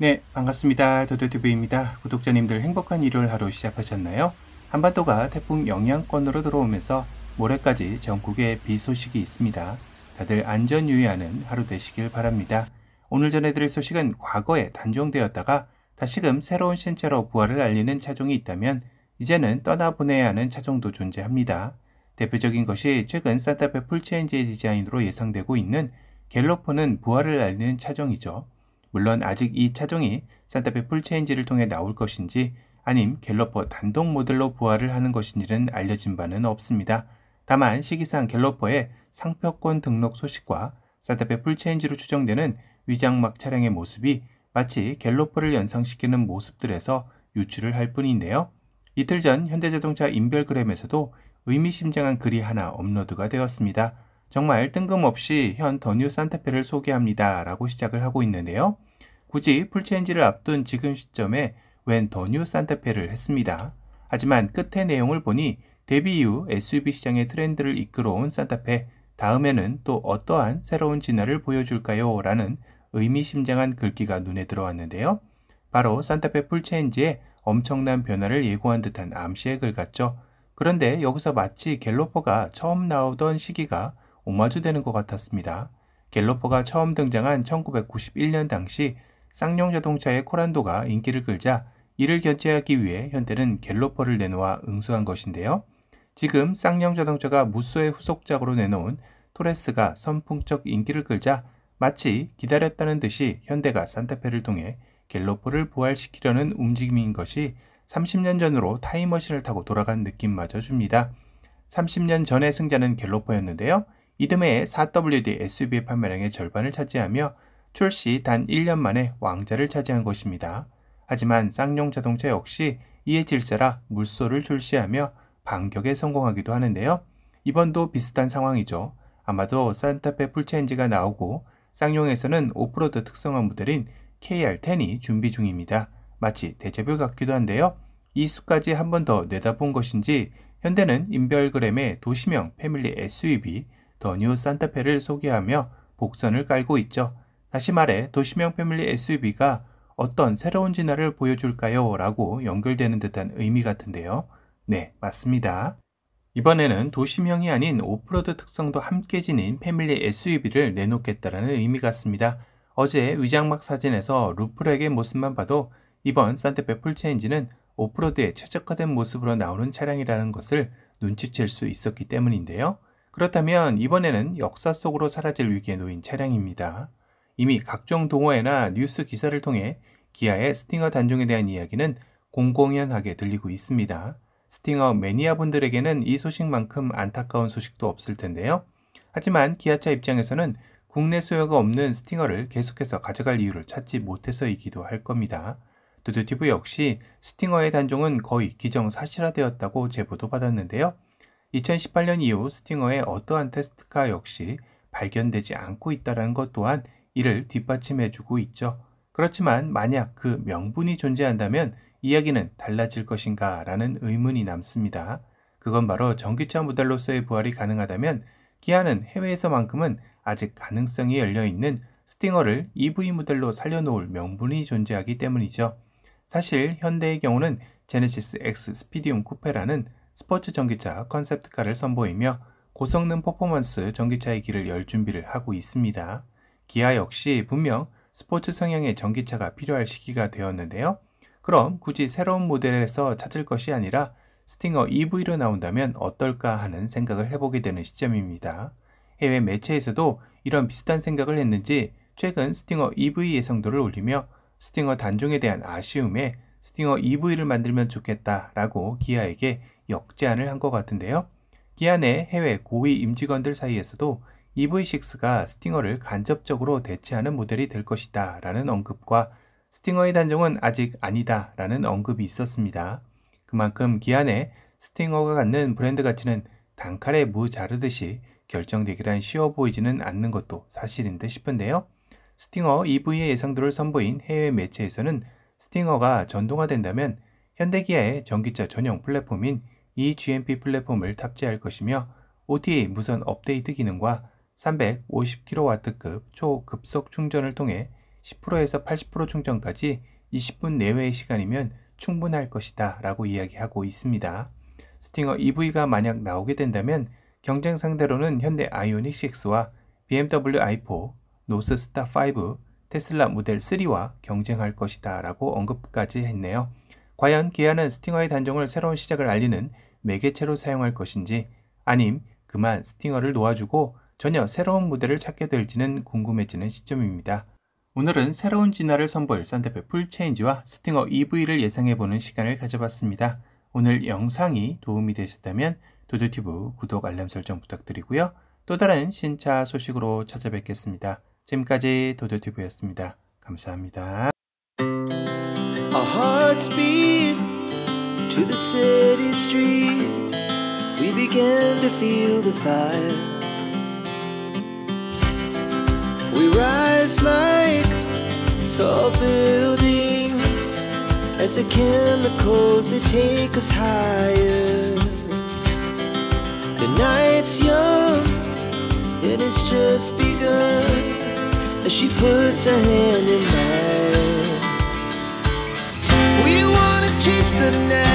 네, 반갑습니다. 도도TV입니다. 구독자님들 행복한 일요일 하루 시작하셨나요? 한반도가 태풍 영향권으로 들어오면서 모레까지 전국에 비 소식이 있습니다. 다들 안전 유의하는 하루 되시길 바랍니다. 오늘 전해드릴 소식은 과거에 단종되었다가 다시금 새로운 신체로 부활을 알리는 차종이 있다면 이제는 떠나보내야 하는 차종도 존재합니다. 대표적인 것이 최근 산타페 풀체인지 의 디자인으로 예상되고 있는 갤러포는 부활을 알리는 차종이죠. 물론 아직 이 차종이 산타페 풀체인지를 통해 나올 것인지 아님 갤러퍼 단독 모델로 부활을 하는 것인지는 알려진 바는 없습니다. 다만 시기상 갤러퍼의 상표권 등록 소식과 산타페 풀체인지로 추정되는 위장막 차량의 모습이 마치 갤러퍼를 연상시키는 모습들에서 유출을 할 뿐인데요. 이틀 전 현대자동차 인별그램에서도 의미심장한 글이 하나 업로드가 되었습니다. 정말 뜬금없이 현 더뉴 산타페를 소개합니다. 라고 시작을 하고 있는데요. 굳이 풀체인지를 앞둔 지금 시점에 웬 더 뉴 산타페를 했습니다. 하지만 끝의 내용을 보니 데뷔 이후 SUV 시장의 트렌드를 이끌어온 산타페, 다음에는 또 어떠한 새로운 진화를 보여줄까요? 라는 의미심장한 글귀가 눈에 들어왔는데요. 바로 산타페 풀체인지의 엄청난 변화를 예고한 듯한 암시의 글 같죠. 그런데 여기서 마치 갤로퍼가 처음 나오던 시기가 오마주되는 것 같았습니다. 갤로퍼가 처음 등장한 1991년 당시 쌍용 자동차의 코란도가 인기를 끌자 이를 견제하기 위해 현대는 갤로퍼를 내놓아 응수한 것인데요. 지금 쌍용 자동차가 무쏘의 후속작으로 내놓은 토레스가 선풍적 인기를 끌자 마치 기다렸다는 듯이 현대가 산타페를 통해 갤로퍼를 부활시키려는 움직임인 것이 30년 전으로 타임머신을 타고 돌아간 느낌마저 줍니다. 30년 전의 승자는 갤로퍼였는데요. 이듬해 4WD SUV 의 판매량의 절반을 차지하며 출시 단 1년 만에 왕자를 차지한 것입니다. 하지만 쌍용 자동차 역시 이에 질세라 물소를 출시하며 반격에 성공하기도 하는데요. 이번도 비슷한 상황이죠. 아마도 산타페 풀체인지가 나오고 쌍용에서는 오프로드 특성화 모델인 KR10이 준비 중입니다. 마치 대제별 같기도 한데요. 이 수까지 한 번 더 내다본 것인지 현대는 인별그램에 도시명 패밀리 SUV 더뉴 산타페를 소개하며 복선을 깔고 있죠. 다시 말해 도시명 패밀리 SUV가 어떤 새로운 진화를 보여줄까요? 라고 연결되는 듯한 의미 같은데요. 네, 맞습니다. 이번에는 도심형이 아닌 오프로드 특성도 함께 지닌 패밀리 SUV를 내놓겠다는 의미 같습니다. 어제 위장막 사진에서 루프렉의 모습만 봐도 이번 산테페 풀체인지는 오프로드에 최적화된 모습으로 나오는 차량이라는 것을 눈치챌 수 있었기 때문인데요. 그렇다면 이번에는 역사 속으로 사라질 위기에 놓인 차량입니다. 이미 각종 동호회나 뉴스 기사를 통해 기아의 스팅어 단종에 대한 이야기는 공공연하게 들리고 있습니다. 스팅어 매니아 분들에게는 이 소식만큼 안타까운 소식도 없을 텐데요. 하지만 기아차 입장에서는 국내 수요가 없는 스팅어를 계속해서 가져갈 이유를 찾지 못해서이기도 할 겁니다. 두두티브 역시 스팅어의 단종은 거의 기정사실화되었다고 제보도 받았는데요. 2018년 이후 스팅어의 어떠한 테스트가 역시 발견되지 않고 있다는 것 또한 이를 뒷받침해주고 있죠. 그렇지만 만약 그 명분이 존재한다면 이야기는 달라질 것인가 라는 의문이 남습니다. 그건 바로 전기차 모델로서의 부활이 가능하다면 기아는 해외에서만큼은 아직 가능성이 열려있는 스팅어를 EV 모델로 살려놓을 명분이 존재하기 때문이죠. 사실 현대의 경우는 제네시스 X 스피디움 쿠페라는 스포츠 전기차 컨셉트카를 선보이며 고성능 퍼포먼스 전기차의 길을 열 준비를 하고 있습니다. 기아 역시 분명 스포츠 성향의 전기차가 필요할 시기가 되었는데요. 그럼 굳이 새로운 모델에서 찾을 것이 아니라 스팅어 EV로 나온다면 어떨까 하는 생각을 해보게 되는 시점입니다. 해외 매체에서도 이런 비슷한 생각을 했는지 최근 스팅어 EV 예상도를 올리며 스팅어 단종에 대한 아쉬움에 스팅어 EV를 만들면 좋겠다라고 기아에게 역제안을 한 것 같은데요. 기아 내 해외 고위 임직원들 사이에서도 EV6가 스팅어를 간접적으로 대체하는 모델이 될 것이다 라는 언급과 스팅어의 단종은 아직 아니다 라는 언급이 있었습니다. 그만큼 기한에 스팅어가 갖는 브랜드 가치는 단칼에 무 자르듯이 결정되기란 쉬워 보이지는 않는 것도 사실인 듯 싶은데요. 스팅어 EV의 예상도를 선보인 해외 매체에서는 스팅어가 전동화된다면 현대기아의 전기차 전용 플랫폼인 eGMP 플랫폼을 탑재할 것이며 OTA 무선 업데이트 기능과 350kW급 초급속 충전을 통해 10%에서 80% 충전까지 20분 내외의 시간이면 충분할 것이다 라고 이야기하고 있습니다. 스팅어 EV가 만약 나오게 된다면 경쟁 상대로는 현대 아이오닉 6와 BMW i4, 노스 스타 5, 테슬라 모델 3와 경쟁할 것이다 라고 언급까지 했네요. 과연 기아는 스팅어의 단종을 새로운 시작을 알리는 매개체로 사용할 것인지 아님 그만 스팅어를 놓아주고 전혀 새로운 무대를 찾게 될지는 궁금해지는 시점입니다. 오늘은 새로운 진화를 선보일 산대페 풀체인지와 스팅어 EV를 예상해보는 시간을 가져봤습니다. 오늘 영상이 도움이 되셨다면 도도티브 구독 알람 설정 부탁드리고요. 또 다른 신차 소식으로 찾아뵙겠습니다. 지금까지 도도티브였습니다. 감사합니다. we began to feel the fire. rise like tall buildings as the chemicals they take us higher. The night's young, and it's just begun. As she puts her hand in mine, we wanna chase the night.